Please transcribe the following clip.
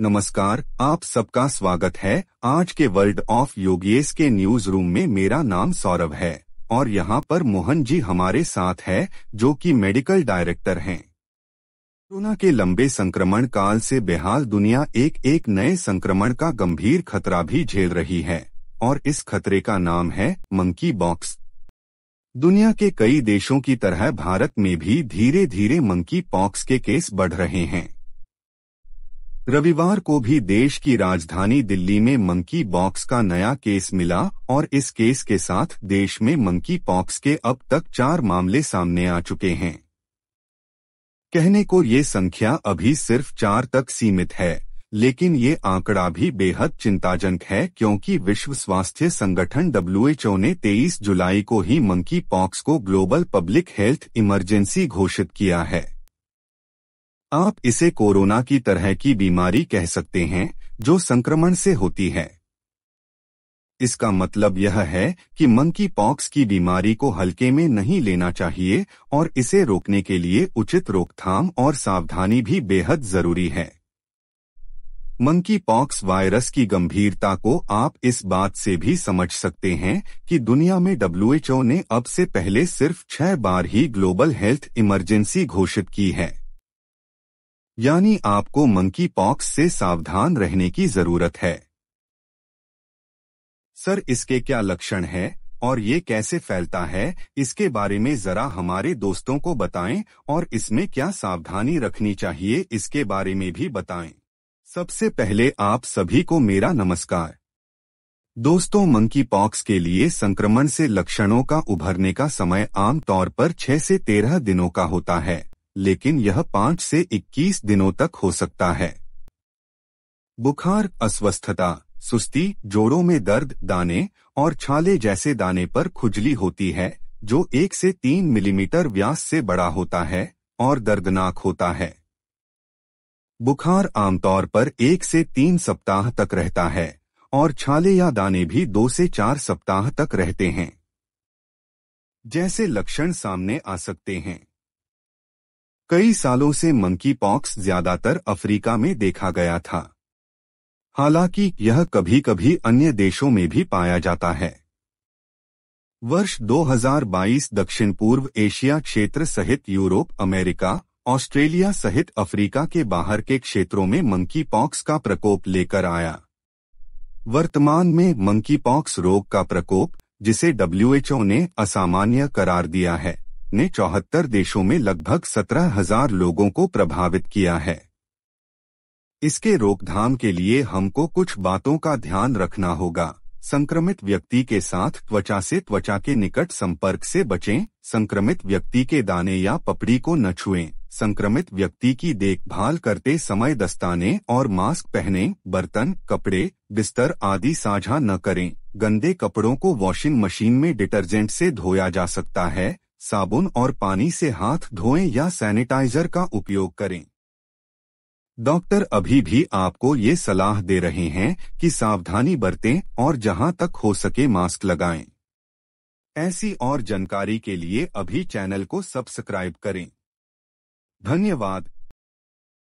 नमस्कार आप सबका स्वागत है आज के वर्ल्ड ऑफ योगेश के न्यूज रूम में मेरा नाम सौरभ है और यहाँ पर मोहन जी हमारे साथ है जो कि मेडिकल डायरेक्टर हैं। कोरोना के लंबे संक्रमण काल से बेहाल दुनिया एक एक नए संक्रमण का गंभीर खतरा भी झेल रही है और इस खतरे का नाम है मंकी बॉक्स दुनिया के कई देशों की तरह भारत में भी धीरे धीरे मंकी पॉक्स के केस बढ़ रहे हैं रविवार को भी देश की राजधानी दिल्ली में मंकी बॉक्स का नया केस मिला और इस केस के साथ देश में मंकी पॉक्स के अब तक चार मामले सामने आ चुके हैं कहने को ये संख्या अभी सिर्फ चार तक सीमित है लेकिन ये आंकड़ा भी बेहद चिंताजनक है क्योंकि विश्व स्वास्थ्य संगठन डब्ल्यूएचओ ने 23 जुलाई को ही मंकी पॉक्स को ग्लोबल पब्लिक हेल्थ इमरजेंसी घोषित किया है आप इसे कोरोना की तरह की बीमारी कह सकते हैं जो संक्रमण से होती है इसका मतलब यह है कि मंकी पॉक्स की बीमारी को हल्के में नहीं लेना चाहिए और इसे रोकने के लिए उचित रोकथाम और सावधानी भी बेहद जरूरी है मंकी पॉक्स वायरस की गंभीरता को आप इस बात से भी समझ सकते हैं कि दुनिया में डब्ल्यूएचओ ने अब से पहले सिर्फ छह बार ही ग्लोबल हेल्थ इमरजेंसी घोषित की है यानी आपको मंकी पॉक्स से सावधान रहने की जरूरत है सर इसके क्या लक्षण है और ये कैसे फैलता है इसके बारे में जरा हमारे दोस्तों को बताएं और इसमें क्या सावधानी रखनी चाहिए इसके बारे में भी बताएं। सबसे पहले आप सभी को मेरा नमस्कार दोस्तों मंकी पॉक्स के लिए संक्रमण से लक्षणों का उभरने का समय आमतौर पर 6 से 13 दिनों का होता है लेकिन यह पाँच से इक्कीस दिनों तक हो सकता है बुखार अस्वस्थता सुस्ती जोड़ों में दर्द दाने और छाले जैसे दाने पर खुजली होती है जो एक से तीन मिलीमीटर व्यास से बड़ा होता है और दर्दनाक होता है बुखार आमतौर पर एक से तीन सप्ताह तक रहता है और छाले या दाने भी दो से चार सप्ताह तक रहते हैं जैसे लक्षण सामने आ सकते हैं कई सालों से मंकी पॉक्स ज्यादातर अफ्रीका में देखा गया था हालांकि यह कभी कभी अन्य देशों में भी पाया जाता है वर्ष 2022 दक्षिण पूर्व एशिया क्षेत्र सहित यूरोप अमेरिका ऑस्ट्रेलिया सहित अफ्रीका के बाहर के क्षेत्रों में मंकी पॉक्स का प्रकोप लेकर आया वर्तमान में मंकी पॉक्स रोग का प्रकोप जिसे डब्ल्यूएचओ ने असामान्य करार दिया है ने चौहत्तर देशों में लगभग सत्रह हजार लोगों को प्रभावित किया है इसके रोकथाम के लिए हमको कुछ बातों का ध्यान रखना होगा संक्रमित व्यक्ति के साथ त्वचा से त्वचा के निकट संपर्क से बचें संक्रमित व्यक्ति के दाने या पपड़ी को न छुएं संक्रमित व्यक्ति की देखभाल करते समय दस्ताने और मास्क पहने बर्तन कपड़े बिस्तर आदि साझा न करें गंदे कपड़ों को वॉशिंग मशीन में डिटर्जेंट से धोया जा सकता है साबुन और पानी से हाथ धोएं या सैनिटाइजर का उपयोग करें डॉक्टर अभी भी आपको ये सलाह दे रहे हैं कि सावधानी बरतें और जहां तक हो सके मास्क लगाएं। ऐसी और जानकारी के लिए अभी चैनल को सब्सक्राइब करें धन्यवाद